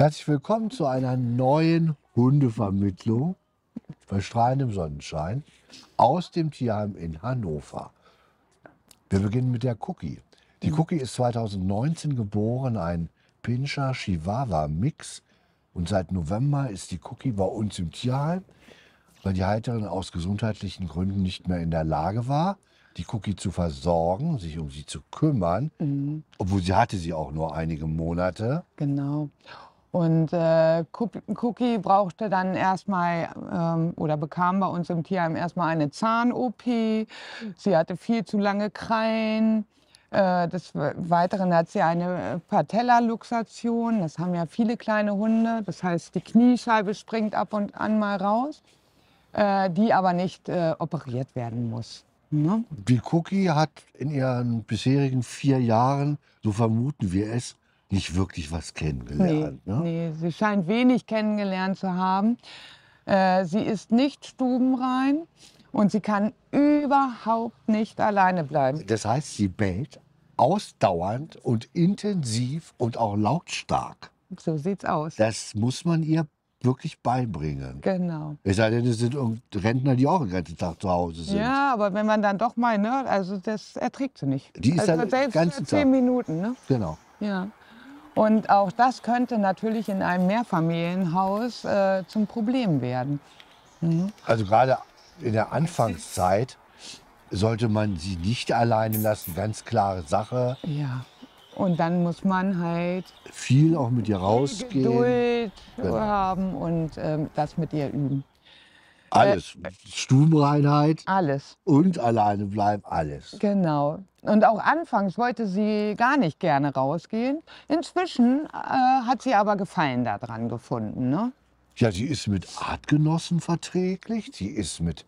Herzlich willkommen zu einer neuen Hundevermittlung bei strahlendem Sonnenschein aus dem Tierheim in Hannover. Wir beginnen mit der Cookie. Die mhm. Cookie ist 2019 geboren, ein Pinscher Chihuahua Mix und seit November ist die Cookie bei uns im Tierheim, weil die Halterin aus gesundheitlichen Gründen nicht mehr in der Lage war, die Cookie zu versorgen, sich um sie zu kümmern, mhm. obwohl sie hatte sie auch nur einige Monate. Genau. Und äh, Cookie brauchte dann erstmal ähm, oder bekam bei uns im Tierheim erstmal eine Zahn-OP. Sie hatte viel zu lange Krallen. Äh, des Weiteren hat sie eine äh, Patella-Luxation. Das haben ja viele kleine Hunde. Das heißt, die Kniescheibe springt ab und an mal raus, äh, die aber nicht äh, operiert werden muss. Ne? Die Cookie hat in ihren bisherigen vier Jahren, so vermuten wir es, nicht wirklich was kennengelernt. Nee, ne? nee sie scheint wenig kennengelernt zu haben. Äh, sie ist nicht stubenrein und sie kann überhaupt nicht alleine bleiben. Das heißt, sie bellt ausdauernd und intensiv und auch lautstark. So sieht's aus. Das muss man ihr wirklich beibringen. Genau. Es sei denn, es sind Rentner, die auch den ganzen Tag zu Hause sind. Ja, aber wenn man dann doch mal, ne, also das erträgt sie nicht. Die ist also dann selbst ganzen zehn Tag. Minuten, ne? Genau. Ja. Und auch das könnte natürlich in einem Mehrfamilienhaus äh, zum Problem werden. Mhm. Also gerade in der Anfangszeit sollte man sie nicht alleine lassen, ganz klare Sache. Ja. Und dann muss man halt viel auch mit ihr rausgehen, Geduld genau. haben und ähm, das mit ihr üben. Äh, alles, äh, Stubenreinheit, alles und alleine bleiben, alles. Genau, und auch anfangs wollte sie gar nicht gerne rausgehen. Inzwischen äh, hat sie aber Gefallen daran gefunden. Ne? Ja, sie ist mit Artgenossen verträglich, sie ist mit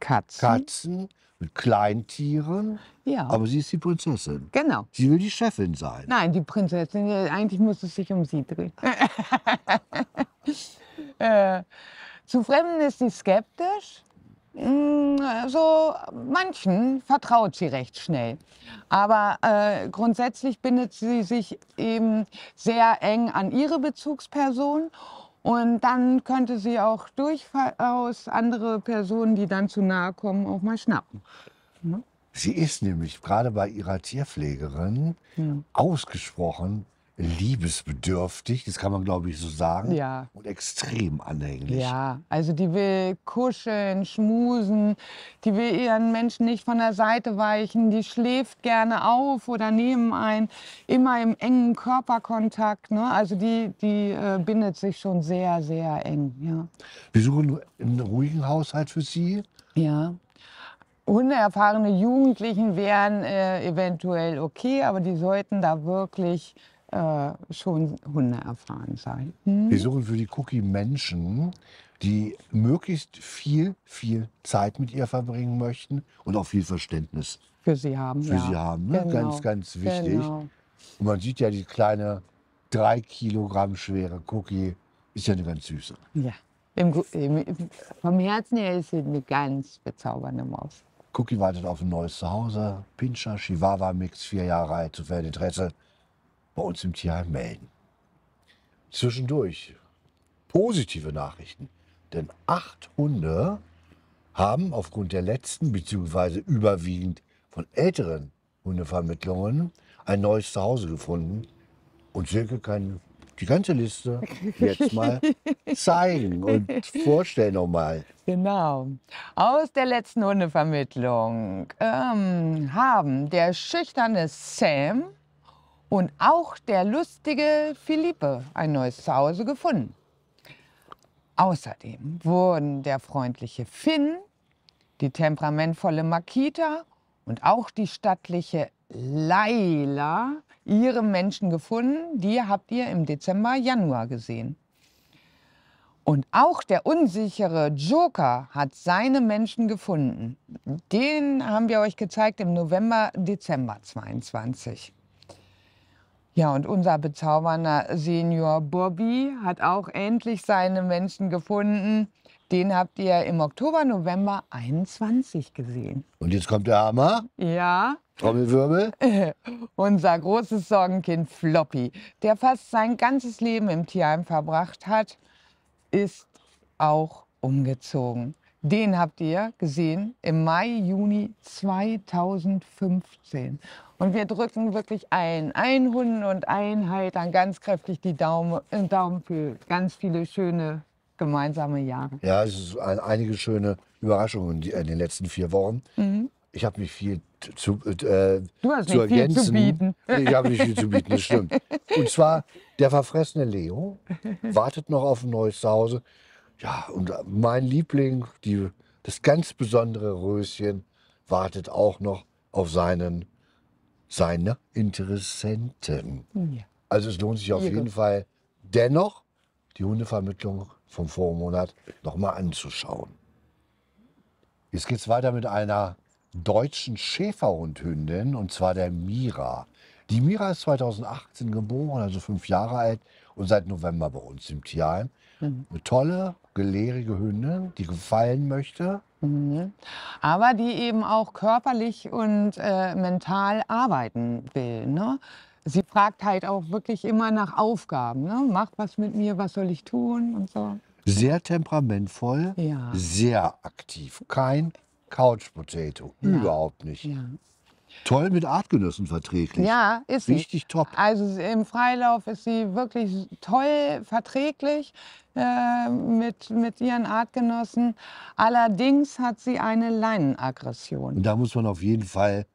Katzen, Katzen mit Kleintieren. Ja. Aber sie ist die Prinzessin. Genau. Sie will die Chefin sein. Nein, die Prinzessin, äh, eigentlich muss es sich um sie drehen. äh, zu Fremden ist sie skeptisch. Hm, so manchen vertraut sie recht schnell. Aber äh, grundsätzlich bindet sie sich eben sehr eng an ihre Bezugsperson. Und dann könnte sie auch durchaus andere Personen, die dann zu nahe kommen, auch mal schnappen. Ne? Sie ist nämlich gerade bei ihrer Tierpflegerin ja. ausgesprochen liebesbedürftig, das kann man glaube ich so sagen. Ja. Und extrem anhänglich. Ja, also die will kuscheln, schmusen, die will ihren Menschen nicht von der Seite weichen, die schläft gerne auf oder neben ein, immer im engen Körperkontakt. Ne? Also die, die äh, bindet sich schon sehr, sehr eng. Ja. Wir suchen einen ruhigen Haushalt für Sie. Ja. Hundeerfahrene Jugendlichen wären äh, eventuell okay, aber die sollten da wirklich äh, schon Hunde erfahren sein. Hm? Wir suchen für die Cookie Menschen, die möglichst viel, viel Zeit mit ihr verbringen möchten und auch viel Verständnis für sie haben. Für ja. sie haben, ne? genau. ganz, ganz wichtig. Genau. Und man sieht ja die kleine drei Kilogramm schwere Cookie, ist ja eine ganz süße. Ja, Im, im, vom Herzen her ist sie eine ganz bezaubernde Maus. Cookie wartet auf ein neues Zuhause. Pinscher, Chihuahua-Mix, vier Jahre alt, sofern Interesse bei uns im Tierheim melden. Zwischendurch positive Nachrichten, denn acht Hunde haben aufgrund der letzten bzw. überwiegend von älteren Hundevermittlungen ein neues Zuhause gefunden. Und Silke kann die ganze Liste jetzt mal zeigen und vorstellen nochmal. Genau. Aus der letzten Hundevermittlung ähm, haben der schüchterne Sam, und auch der lustige Philippe ein neues Zuhause gefunden. Außerdem wurden der freundliche Finn, die temperamentvolle Makita und auch die stattliche Laila ihre Menschen gefunden. Die habt ihr im Dezember, Januar gesehen. Und auch der unsichere Joker hat seine Menschen gefunden. Den haben wir euch gezeigt im November, Dezember 22. Ja, und unser bezaubernder Senior Bobby hat auch endlich seine Menschen gefunden. Den habt ihr im Oktober, November 21 gesehen. Und jetzt kommt der Hammer. Ja. Trommelwirbel. Unser großes Sorgenkind Floppy, der fast sein ganzes Leben im Tierheim verbracht hat, ist auch umgezogen. Den habt ihr gesehen im Mai, Juni 2015. Und wir drücken wirklich allen, allen Hunden und allen Haltern ganz kräftig die Daumen, äh, Daumen für ganz viele schöne gemeinsame Jahre. Ja, es sind einige schöne Überraschungen in den letzten vier Wochen. Mhm. Ich habe mich viel zu, äh, du hast zu nicht ergänzen. Viel zu bieten. Ich habe nicht viel zu bieten, das stimmt. Und zwar der verfressene Leo wartet noch auf ein neues Zuhause. Ja, und mein Liebling, die, das ganz besondere Röschen, wartet auch noch auf seinen, seine Interessenten. Hm, ja. Also es lohnt sich auf ja, jeden gut. Fall dennoch, die Hundevermittlung vom Vormonat nochmal anzuschauen. Jetzt geht es weiter mit einer deutschen Schäferhundhündin, und zwar der Mira. Die Mira ist 2018 geboren, also fünf Jahre alt und seit November bei uns im Tierheim. Mhm. Eine tolle, gelehrige Hündin, die gefallen möchte. Mhm. Aber die eben auch körperlich und äh, mental arbeiten will. Ne? Sie fragt halt auch wirklich immer nach Aufgaben. Ne? Mach was mit mir, was soll ich tun und so. Sehr temperamentvoll, ja. sehr aktiv. Kein Couch Potato, ja. überhaupt nicht. Ja. Toll mit Artgenossen verträglich. Ja, ist Richtig sie. Richtig top. Also im Freilauf ist sie wirklich toll verträglich äh, mit, mit ihren Artgenossen. Allerdings hat sie eine Leinenaggression. da muss man auf jeden Fall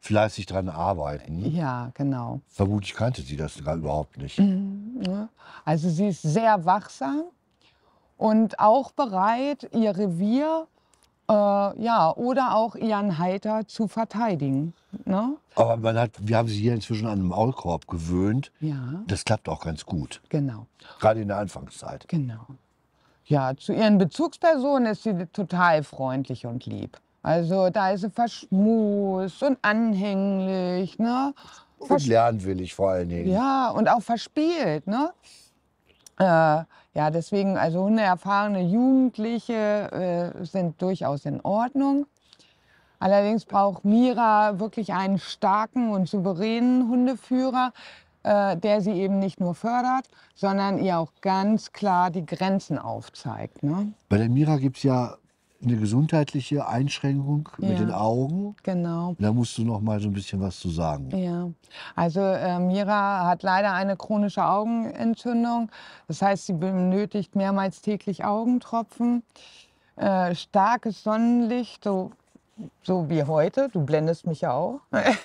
fleißig dran arbeiten. Ja, genau. Vermutlich kannte sie das gar überhaupt nicht. Mhm, also sie ist sehr wachsam und auch bereit, ihr Revier äh, ja, oder auch Jan Heiter zu verteidigen. Ne? Aber man hat, wir haben sie hier inzwischen an einen Maulkorb gewöhnt. Ja. Das klappt auch ganz gut. Genau. Gerade in der Anfangszeit. Genau. Ja, zu ihren Bezugspersonen ist sie total freundlich und lieb. Also da ist sie verschmust und anhänglich. Ne? Vers und lernwillig vor allen Dingen. Ja, und auch verspielt. Ne? Äh, ja, deswegen, also hundeerfahrene Jugendliche äh, sind durchaus in Ordnung. Allerdings braucht Mira wirklich einen starken und souveränen Hundeführer, äh, der sie eben nicht nur fördert, sondern ihr auch ganz klar die Grenzen aufzeigt. Ne? Bei der Mira gibt es ja eine gesundheitliche Einschränkung ja. mit den Augen. Genau. Da musst du noch mal so ein bisschen was zu sagen. Ja, also äh, Mira hat leider eine chronische Augenentzündung. Das heißt, sie benötigt mehrmals täglich Augentropfen. Äh, starkes Sonnenlicht, so, so wie heute, du blendest mich ja auch.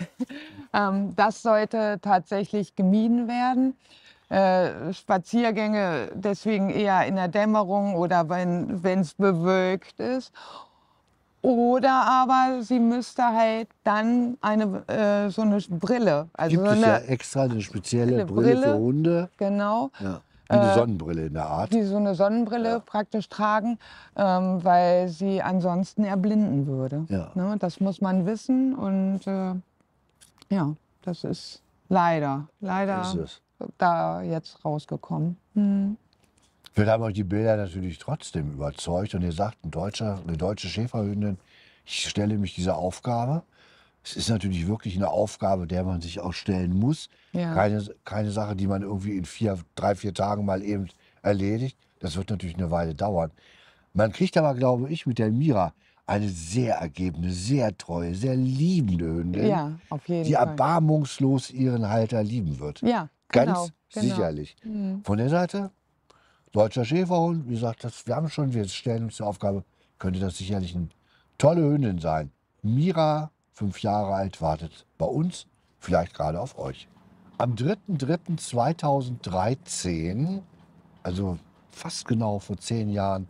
ähm, das sollte tatsächlich gemieden werden. Äh, Spaziergänge deswegen eher in der Dämmerung oder wenn es bewölkt ist. Oder aber sie müsste halt dann eine äh, so eine Brille. Also Gibt so eine, es ja extra eine spezielle eine Brille, Brille, für Hunde. Genau. Ja. Wie eine äh, Sonnenbrille in der Art. Die so eine Sonnenbrille ja. praktisch tragen, ähm, weil sie ansonsten erblinden würde. Ja. Ne, das muss man wissen und äh, ja, das ist leider, leider. Das ist es da jetzt rausgekommen. Hm. Vielleicht haben euch die Bilder natürlich trotzdem überzeugt und ihr sagt, ein Deutscher, eine deutsche Schäferhündin, ich stelle mich dieser Aufgabe. Es ist natürlich wirklich eine Aufgabe, der man sich auch stellen muss. Ja. Keine, keine Sache, die man irgendwie in vier, drei, vier Tagen mal eben erledigt. Das wird natürlich eine Weile dauern. Man kriegt aber, glaube ich, mit der Mira eine sehr ergebene, sehr treue, sehr liebende Hündin, ja, die Fall. erbarmungslos ihren Halter lieben wird. Ja, Ganz genau, genau, sicherlich. Mhm. Von der Seite, deutscher Schäferhund, wie gesagt, das, wir haben schon, wir stellen uns die Aufgabe, könnte das sicherlich eine tolle Hündin sein. Mira, fünf Jahre alt, wartet bei uns, vielleicht gerade auf euch. Am 3.3.2013, also fast genau vor zehn Jahren,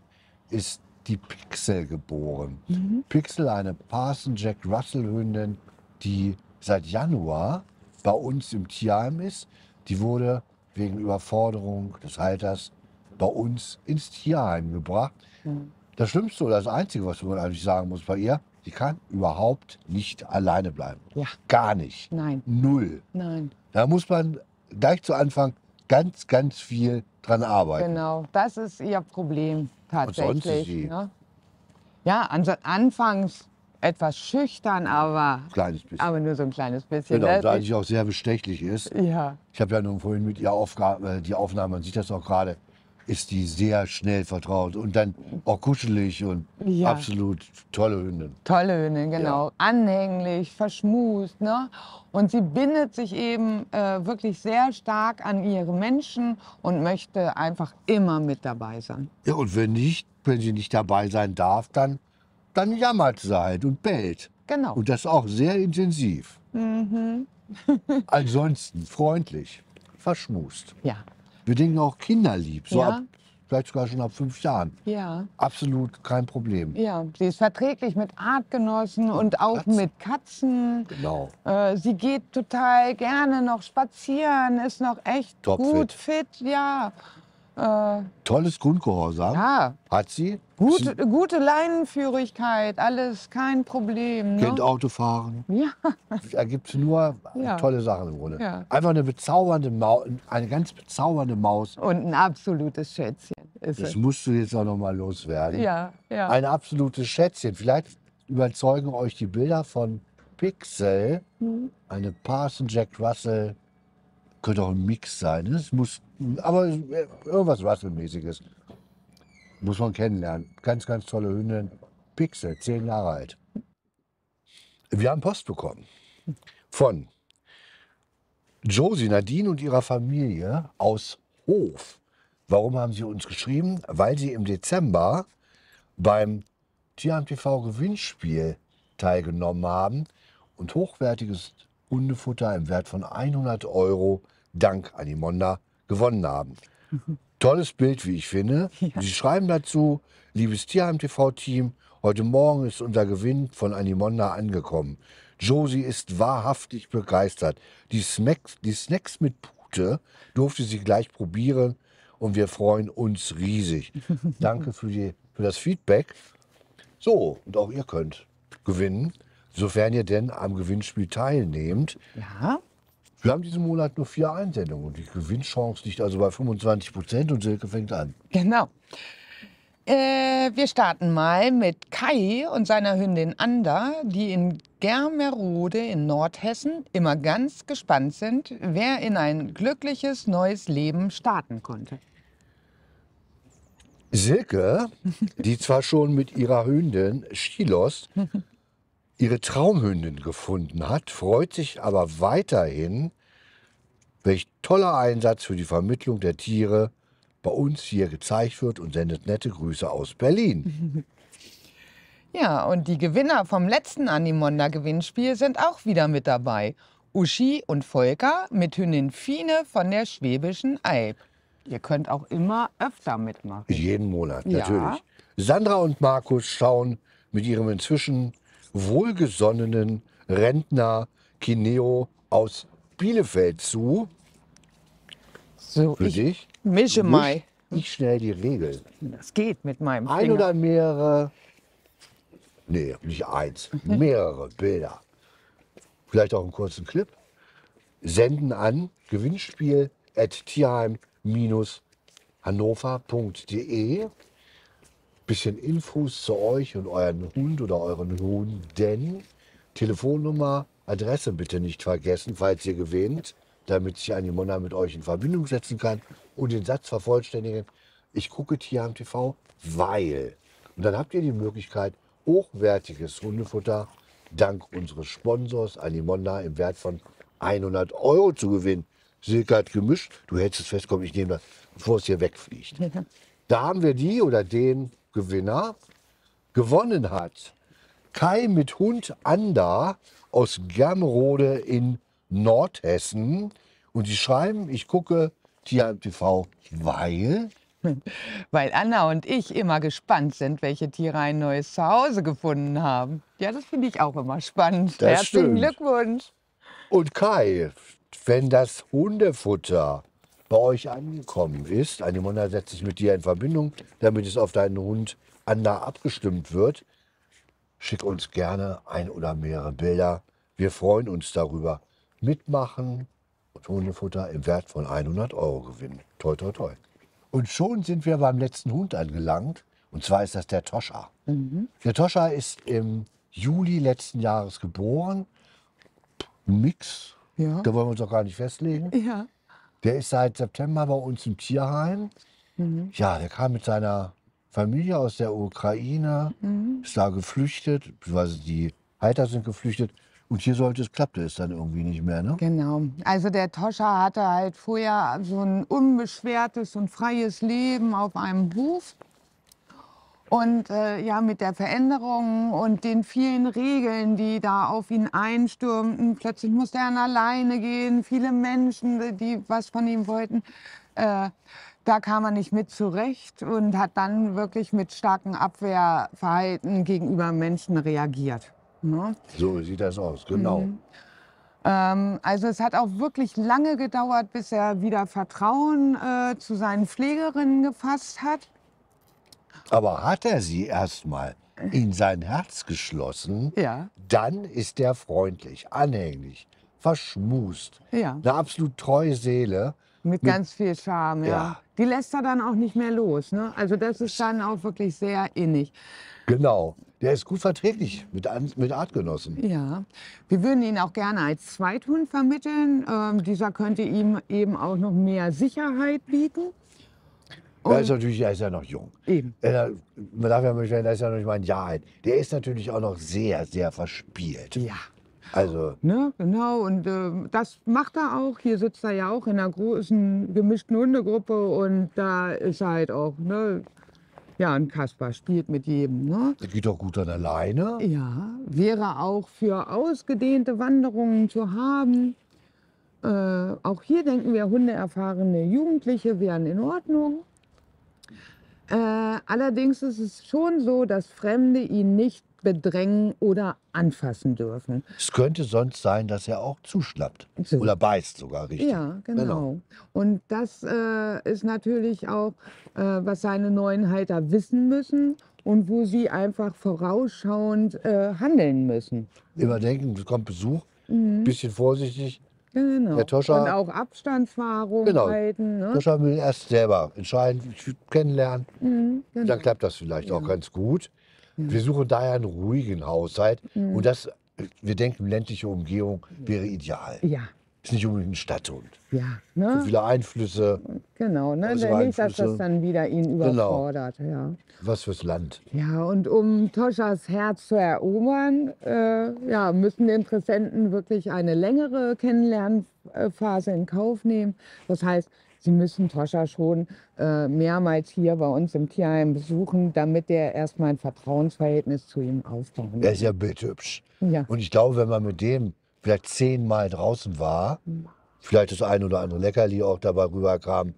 ist die Pixel geboren. Mhm. Pixel, eine Parson Jack Russell Hündin, die seit Januar bei uns im Tierheim ist. Die wurde wegen Überforderung des Halters bei uns ins Tierheim gebracht. Hm. Das Schlimmste oder das Einzige, was man eigentlich sagen muss bei ihr, sie kann überhaupt nicht alleine bleiben. Ja. Gar nicht. Nein. Null. Nein. Da muss man gleich zu Anfang ganz, ganz viel dran arbeiten. Genau, das ist ihr Problem tatsächlich. Und sonst ist sie ne? Ja, anfangs etwas schüchtern, aber, kleines bisschen. aber nur so ein kleines bisschen. Genau, da sie ne? auch sehr bestechlich ist. Ja. Ich habe ja nun vorhin mit ihr Aufgabe, äh, die Aufnahme, man sieht das auch gerade, ist die sehr schnell vertraut und dann auch kuschelig und ja. absolut tolle Hündin. Tolle Hündin, genau. Ja. Anhänglich, verschmust. Ne? Und sie bindet sich eben äh, wirklich sehr stark an ihre Menschen und möchte einfach immer mit dabei sein. Ja, und wenn nicht, wenn sie nicht dabei sein darf, dann dann jammert sie halt und bellt. Genau. Und das auch sehr intensiv. Mhm. Ansonsten freundlich, verschmust. Ja. Wir denken auch kinderlieb, so ja. ab, vielleicht sogar schon ab fünf Jahren. Ja. Absolut kein Problem. Ja, sie ist verträglich mit Artgenossen und, und auch Katzen. mit Katzen. Genau. Äh, sie geht total gerne noch spazieren, ist noch echt Top gut fit. fit, ja. Äh, Tolles Grundgehorsam. Ja. Hat sie. Gut, sie gute Leinenführigkeit, alles kein Problem. Ne? Kind Auto Ja. Da gibt es nur äh, ja. tolle Sachen im Grunde. Ja. Einfach eine bezaubernde Maus, eine ganz bezaubernde Maus. Und ein absolutes Schätzchen. das es. musst du jetzt auch noch mal loswerden. Ja, ja. Ein absolutes Schätzchen. Vielleicht überzeugen euch die Bilder von Pixel, mhm. eine Parson Jack Russell könnte auch ein Mix sein. Es muss, aber äh, irgendwas Russell-mäßiges. Muss man kennenlernen. Ganz, ganz tolle Hündin. Pixel, zehn Jahre alt. Wir haben Post bekommen von Josie, Nadine und ihrer Familie aus Hof. Warum haben sie uns geschrieben? Weil sie im Dezember beim Tierheim TV Gewinnspiel teilgenommen haben und hochwertiges Hundefutter im Wert von 100 Euro dank Animonda gewonnen haben. Tolles Bild, wie ich finde. Ja. Sie schreiben dazu, liebes Tierheim TV-Team, heute Morgen ist unser Gewinn von Animonda angekommen. Josie ist wahrhaftig begeistert. Die Snacks, die Snacks mit Pute durfte sie gleich probieren und wir freuen uns riesig. Danke für, die, für das Feedback. So, und auch ihr könnt gewinnen sofern ihr denn am Gewinnspiel teilnehmt. Ja. Wir haben diesen Monat nur vier Einsendungen und die Gewinnchance liegt also bei 25 Prozent und Silke fängt an. Genau. Äh, wir starten mal mit Kai und seiner Hündin Anda, die in Germerode in Nordhessen immer ganz gespannt sind, wer in ein glückliches neues Leben starten konnte. Silke, die zwar schon mit ihrer Hündin Schilos ihre Traumhündin gefunden hat, freut sich aber weiterhin, welch toller Einsatz für die Vermittlung der Tiere bei uns hier gezeigt wird und sendet nette Grüße aus Berlin. Ja, und die Gewinner vom letzten Animonda-Gewinnspiel sind auch wieder mit dabei. Uschi und Volker mit Hündin Fine von der Schwäbischen Alb. Ihr könnt auch immer öfter mitmachen. Jeden Monat, natürlich. Ja. Sandra und Markus schauen mit ihrem inzwischen wohlgesonnenen Rentner Kineo aus Bielefeld zu. So, Für ich dich. mische mal. Nicht schnell die Regel. Das geht mit meinem Finger. Ein oder mehrere, nee, nicht eins, mhm. mehrere Bilder. Vielleicht auch einen kurzen Clip. Senden an gewinnspiel at tierheim-hannover.de bisschen Infos zu euch und euren Hund oder euren Hunden. Telefonnummer, Adresse bitte nicht vergessen, falls ihr gewinnt, damit sich Animona mit euch in Verbindung setzen kann und den Satz vervollständigen. Ich gucke Tier am TV, weil. Und dann habt ihr die Möglichkeit, hochwertiges Hundefutter dank unseres Sponsors Animonda im Wert von 100 Euro zu gewinnen. Silke hat gemischt. Du hättest es festkommen, ich nehme das, bevor es hier wegfliegt. Da haben wir die oder den Gewinner gewonnen hat. Kai mit Hund Ander aus Germerode in Nordhessen. Und sie schreiben, ich gucke Tierheim TV, weil weil Anna und ich immer gespannt sind, welche Tiere ein neues Zuhause gefunden haben. Ja, das finde ich auch immer spannend. Das Herzlichen stimmt. Glückwunsch. Und Kai, wenn das Hundefutter bei euch angekommen ist. Eine Mona setzt sich mit dir in Verbindung, damit es auf deinen Hund Anna abgestimmt wird. Schick uns gerne ein oder mehrere Bilder. Wir freuen uns darüber. Mitmachen und Hundefutter im Wert von 100 Euro gewinnen. Toi, toi, toi. Und schon sind wir beim letzten Hund angelangt. Und zwar ist das der Toscha. Mhm. Der Toscha ist im Juli letzten Jahres geboren. Ein Mix. Ja. Da wollen wir uns auch gar nicht festlegen. Ja. Der ist seit September bei uns im Tierheim. Mhm. Ja, der kam mit seiner Familie aus der Ukraine, mhm. ist da geflüchtet, beziehungsweise die Heiter sind geflüchtet. Und hier sollte es klappte ist dann irgendwie nicht mehr, ne? Genau. Also der Toscha hatte halt vorher so ein unbeschwertes und freies Leben auf einem Hof. Und äh, ja, mit der Veränderung und den vielen Regeln, die da auf ihn einstürmten, plötzlich musste er alleine gehen, viele Menschen, die was von ihm wollten, äh, da kam er nicht mit zurecht und hat dann wirklich mit starkem Abwehrverhalten gegenüber Menschen reagiert. Ne? So sieht das aus, genau. Mhm. Ähm, also es hat auch wirklich lange gedauert, bis er wieder Vertrauen äh, zu seinen Pflegerinnen gefasst hat. Aber hat er sie erstmal in sein Herz geschlossen, ja. dann ist er freundlich, anhänglich, verschmust. Ja. Eine absolut treue Seele. Mit, mit ganz viel Charme, ja. ja. Die lässt er dann auch nicht mehr los. Ne? Also das ist dann auch wirklich sehr innig. Genau. Der ist gut verträglich mit, mit Artgenossen. Ja. Wir würden ihn auch gerne als Zweithund vermitteln. Ähm, dieser könnte ihm eben auch noch mehr Sicherheit bieten. Und er ist natürlich, er ist ja noch jung. Eben. Er, man darf ja mal sagen, er ist ja noch nicht mal ein Jahr alt. Der ist natürlich auch noch sehr, sehr verspielt. Ja. Also. Ne? Genau, und äh, das macht er auch. Hier sitzt er ja auch in einer großen gemischten Hundegruppe und da ist er halt auch, ne? Ja, und Kaspar spielt mit jedem. Ne? Das geht doch gut dann alleine. Ja, wäre auch für ausgedehnte Wanderungen zu haben. Äh, auch hier denken wir, hundeerfahrene Jugendliche wären in Ordnung. Äh, allerdings ist es schon so, dass Fremde ihn nicht bedrängen oder anfassen dürfen. Es könnte sonst sein, dass er auch zuschnappt oder beißt sogar richtig. Ja, genau. genau. Und das äh, ist natürlich auch, äh, was seine neuen Halter wissen müssen und wo sie einfach vorausschauend äh, handeln müssen. Überdenken, es kommt Besuch, mhm. bisschen vorsichtig, Genau. Der Toscha, und auch Abstandsfahrung genau. halten. Ne? Toscha will erst selber entscheiden, kennenlernen. Mhm, genau. Dann klappt das vielleicht ja. auch ganz gut. Ja. Wir suchen daher einen ruhigen Haushalt. Mhm. Und das, wir denken, ländliche Umgehung wäre ideal. Ja, ist nicht unbedingt ein Stadthund. Ja, ne? So viele Einflüsse. Genau, ne? Also nicht, dass das dann wieder ihn genau. überfordert. Genau. Ja. Was fürs Land. Ja, und um Toschas Herz zu erobern, äh, ja, müssen die Interessenten wirklich eine längere Kennenlernphase in Kauf nehmen. Das heißt, sie müssen Toscha schon äh, mehrmals hier bei uns im Tierheim besuchen, damit der erstmal ein Vertrauensverhältnis zu ihm aufbauen kann. Er ist ja bildhübsch. Ja. Und ich glaube, wenn man mit dem vielleicht zehnmal draußen war, hm. vielleicht das ein oder andere Leckerli auch dabei rüberkam.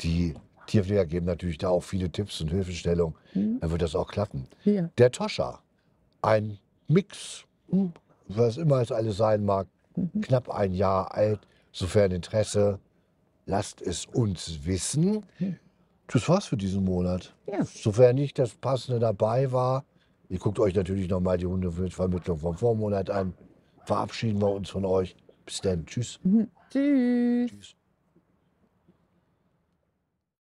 Die Tierpfleger geben natürlich da auch viele Tipps und Hilfestellungen. mhm. dann wird das auch klappen. Ja. Der Toscher, ein Mix, hm. was immer es alles sein mag, mhm. knapp ein Jahr alt, sofern Interesse, lasst es uns wissen. Hm. Das war's für diesen Monat. Ja. Sofern nicht das Passende dabei war, ihr guckt euch natürlich nochmal die Hundevermittlung vom Vormonat an verabschieden wir uns von euch. Bis dann. Tschüss. Mhm. Tschüss. Tschüss.